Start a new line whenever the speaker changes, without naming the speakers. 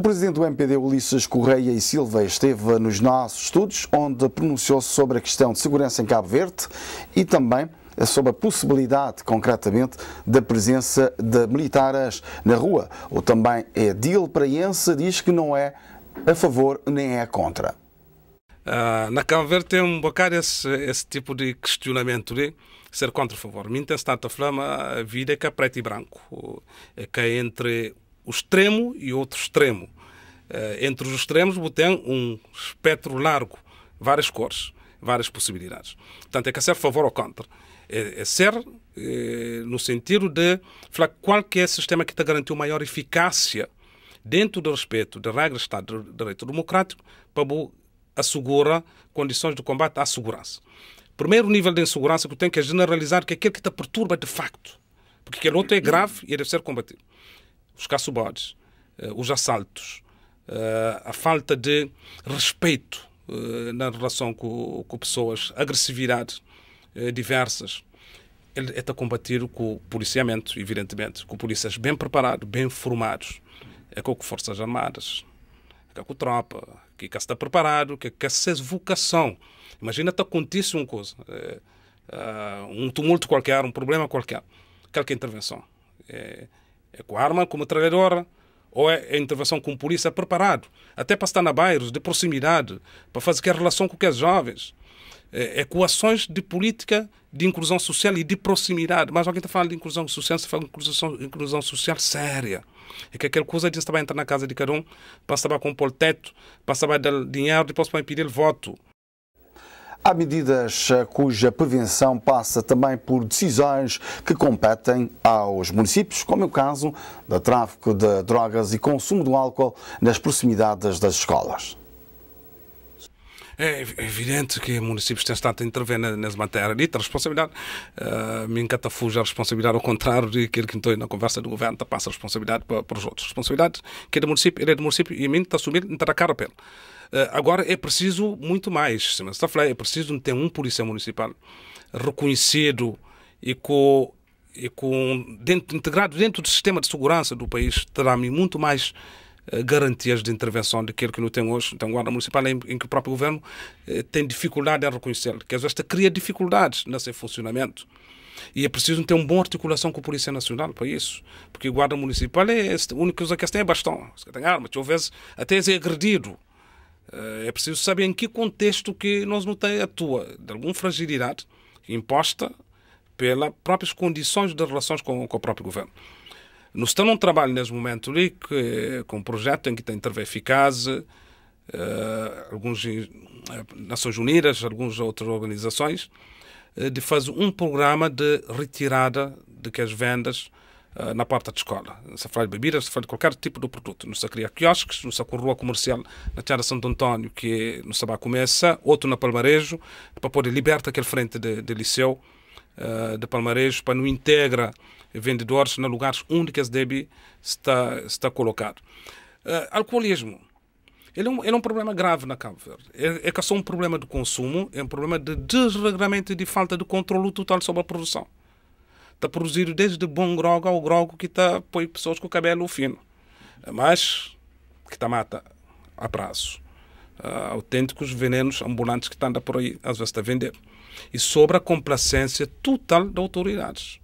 O presidente do MPD, Ulisses Correia e Silva, esteve nos nossos estudos, onde pronunciou-se sobre a questão de segurança em Cabo Verde e também sobre a possibilidade, concretamente, da presença de militares na rua. O também é Edil Praiense diz que não é a favor nem é contra. Ah,
na Cabo Verde tem um bocado esse, esse tipo de questionamento de ser contra o favor. Mim tem a flama a vida é que é preto e branco, é que é entre o extremo e outro extremo. Eh, entre os extremos tem um espectro largo, várias cores, várias possibilidades. Portanto, é que ser favor ou contra. É, é ser é, eh, no sentido de falar qual que é o sistema que te garantiu maior eficácia dentro do respeito da regra do Estado de Direito Democrático para assegura condições de combate à segurança. Primeiro nível de insegurança que tem que é generalizar que é aquele que te perturba de facto, porque aquele outro é grave e deve ser combatido os caçubores, eh, os assaltos, eh, a falta de respeito eh, na relação com, com pessoas, agressividade diversas. Ele é para combater com o policiamento, evidentemente, com polícias bem preparados, bem formados. É com forças armadas, é com tropa, que cá está preparado, que cá se vocação. Imagina até acontecer uma coisa, um tumulto qualquer, um problema qualquer, qualquer intervenção. É, é com arma, com metralhadora, ou é a intervenção com polícia preparado, até para estar na bairros, de proximidade, para fazer que a relação com aqueles jovens. É, é com ações de política de inclusão social e de proximidade. Mas alguém está falando de inclusão social, se fala de inclusão, inclusão social séria. É que aquela coisa de estar entrar na casa de cada um, para estar com o teto, para estar dar dinheiro, depois para impedir o voto.
Há medidas eh, cuja prevenção passa também por decisões que competem aos municípios, como é o caso do tráfico de drogas e consumo do álcool nas proximidades das escolas.
É, é evidente que municípios têm estado a intervir nessa matéria. E a responsabilidade, uh, me encanta fuja a responsabilidade, ao contrário de aquilo que estou na conversa do governo, passa a responsabilidade para, para os outros. Responsabilidade que é do município, ele é do município e a mim está a assumir, está a cara a eh, agora é preciso muito mais. está a falar, é preciso ter um polícia municipal reconhecido e com e com dentro, integrado dentro do sistema de segurança do país terá muito mais eh, garantias de intervenção do que que não tem hoje. Então, guarda municipal em, em que o próprio governo eh, tem dificuldade em reconhecê-lo, que às vezes cria dificuldades nesse funcionamento. E é preciso ter uma boa articulação com a Polícia Nacional para isso. Porque o guarda municipal é a é, única coisa que tem é, é bastão. se tem arma, às vezes até é agredido. Eh, é preciso saber em que contexto que nós não tem atua de alguma fragilidade imposta pelas próprias condições de relações com, com o próprio governo. Nós estamos num trabalho neste momento ali que, com um projeto em que tem intervenção eficaz, uh, eh, algumas eh, Nações Unidas, algumas outras organizações, de fazer um programa de retirada de que as vendas eh, na porta de escola. Se fala de bebidas, se fala de qualquer tipo de produto. Não se cria quiosques, não se rua comercial na Tiara Santo Antônio, que é no Sabá começa, outro na Palmarejo, para poder libertar aquele frente de, de liceu eh, de Palmarejo, para não integra vendedores na lugares onde que as está, está colocado. Uh, alcoolismo. Ele é, um, ele é um problema grave na Cabo Verde. É, é que é só um problema de consumo, é um problema de desregramento e de falta de controle total sobre a produção está produzido desde bom grogo ao grogo que está põe pessoas com o cabelo fino. Mas que está mata a prazo. Uh, autênticos venenos ambulantes que estão tá por aí, às vezes, a tá vender. E sobre a complacência total das autoridades.